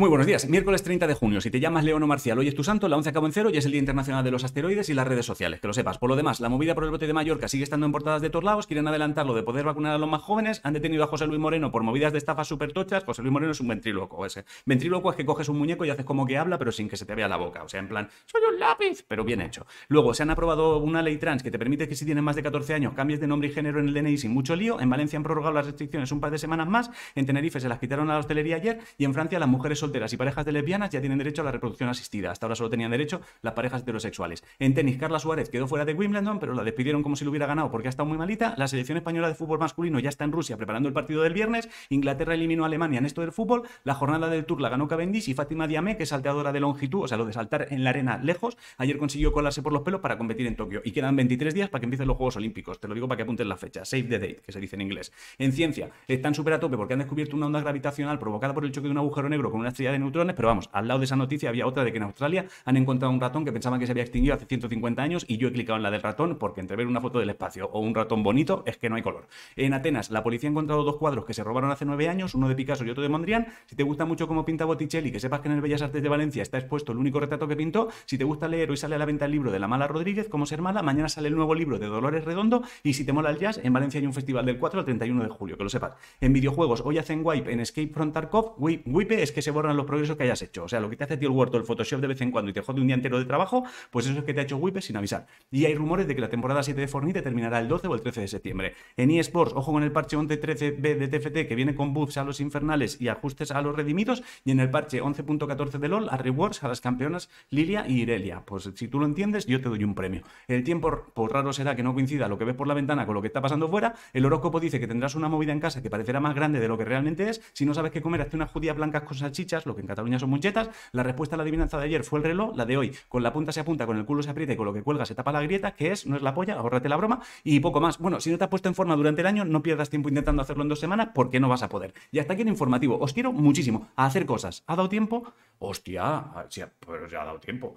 Muy buenos días. Miércoles 30 de junio. Si te llamas Leono Marcial, hoy es tu santo, la 11 acabó en cero y es el Día Internacional de los Asteroides y las redes sociales. Que lo sepas. Por lo demás, la movida por el bote de Mallorca sigue estando en portadas de todos lados. Quieren adelantarlo de poder vacunar a los más jóvenes. Han detenido a José Luis Moreno por movidas de estafas súper tochas. José Luis Moreno es un ventríloco ese. Ventríloco es que coges un muñeco y haces como que habla, pero sin que se te vea la boca. O sea, en plan, soy un lápiz, pero bien hecho. Luego, se han aprobado una ley trans que te permite que si tienes más de 14 años cambies de nombre y género en el DNI sin mucho lío. En Valencia han prorrogado las restricciones un par de semanas más. En Tenerife se las quitaron a la hostelería ayer y en Francia las mujeres y parejas de lesbianas ya tienen derecho a la reproducción asistida. Hasta ahora solo tenían derecho las parejas heterosexuales. En tenis, Carla Suárez quedó fuera de Wimbledon, pero la despidieron como si lo hubiera ganado porque ha estado muy malita. La selección española de fútbol masculino ya está en Rusia preparando el partido del viernes. Inglaterra eliminó a Alemania en esto del fútbol. La jornada del Tour la ganó Cavendish y Fátima Diamé, que es salteadora de longitud, o sea, lo de saltar en la arena lejos, ayer consiguió colarse por los pelos para competir en Tokio. Y quedan 23 días para que empiecen los Juegos Olímpicos. Te lo digo para que apuntes la fecha. Save the date, que se dice en inglés. En ciencia, están súper a tope porque han descubierto una onda gravitacional provocada por el choque de un agujero negro con estrella de neutrones, pero vamos, al lado de esa noticia había otra de que en Australia han encontrado un ratón que pensaban que se había extinguido hace 150 años y yo he clicado en la del ratón porque entre ver una foto del espacio o un ratón bonito es que no hay color. En Atenas, la policía ha encontrado dos cuadros que se robaron hace nueve años, uno de Picasso y otro de Mondrian. Si te gusta mucho cómo pinta Botticelli, que sepas que en el Bellas Artes de Valencia está expuesto el único retrato que pintó. Si te gusta leer, hoy sale a la venta el libro de La Mala Rodríguez, Cómo ser mala. Mañana sale el nuevo libro de Dolores Redondo. Y si te mola el jazz, en Valencia hay un festival del 4 al 31 de julio, que lo sepas. En videojuegos, hoy hacen Wipe en Escape from Tarkov. Wipe es que se los progresos que hayas hecho. O sea, lo que te hace el Word el Photoshop de vez en cuando y te jode un día entero de trabajo, pues eso es que te ha hecho Wipe sin avisar. Y hay rumores de que la temporada 7 de Fortnite terminará el 12 o el 13 de septiembre. En eSports, ojo con el parche 11.13b de TFT que viene con buffs a los infernales y ajustes a los redimidos. Y en el parche 11.14 de LOL, a rewards a las campeonas Lilia y Irelia. Pues si tú lo entiendes, yo te doy un premio. El tiempo, por raro será que no coincida lo que ves por la ventana con lo que está pasando fuera. El horóscopo dice que tendrás una movida en casa que parecerá más grande de lo que realmente es. Si no sabes qué comer, hazte unas judías blancas con salchicha lo que en Cataluña son muchetas. La respuesta a la adivinanza de ayer fue el reloj, la de hoy con la punta se apunta, con el culo se aprieta y con lo que cuelga se tapa la grieta, que es, no es la polla, ahórrate la broma y poco más. Bueno, si no te has puesto en forma durante el año, no pierdas tiempo intentando hacerlo en dos semanas porque no vas a poder. Y hasta aquí el informativo. Os quiero muchísimo a hacer cosas. ¿Ha dado tiempo? Hostia, ah, pero pues ya ha dado tiempo.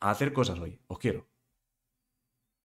A hacer cosas hoy. Os quiero.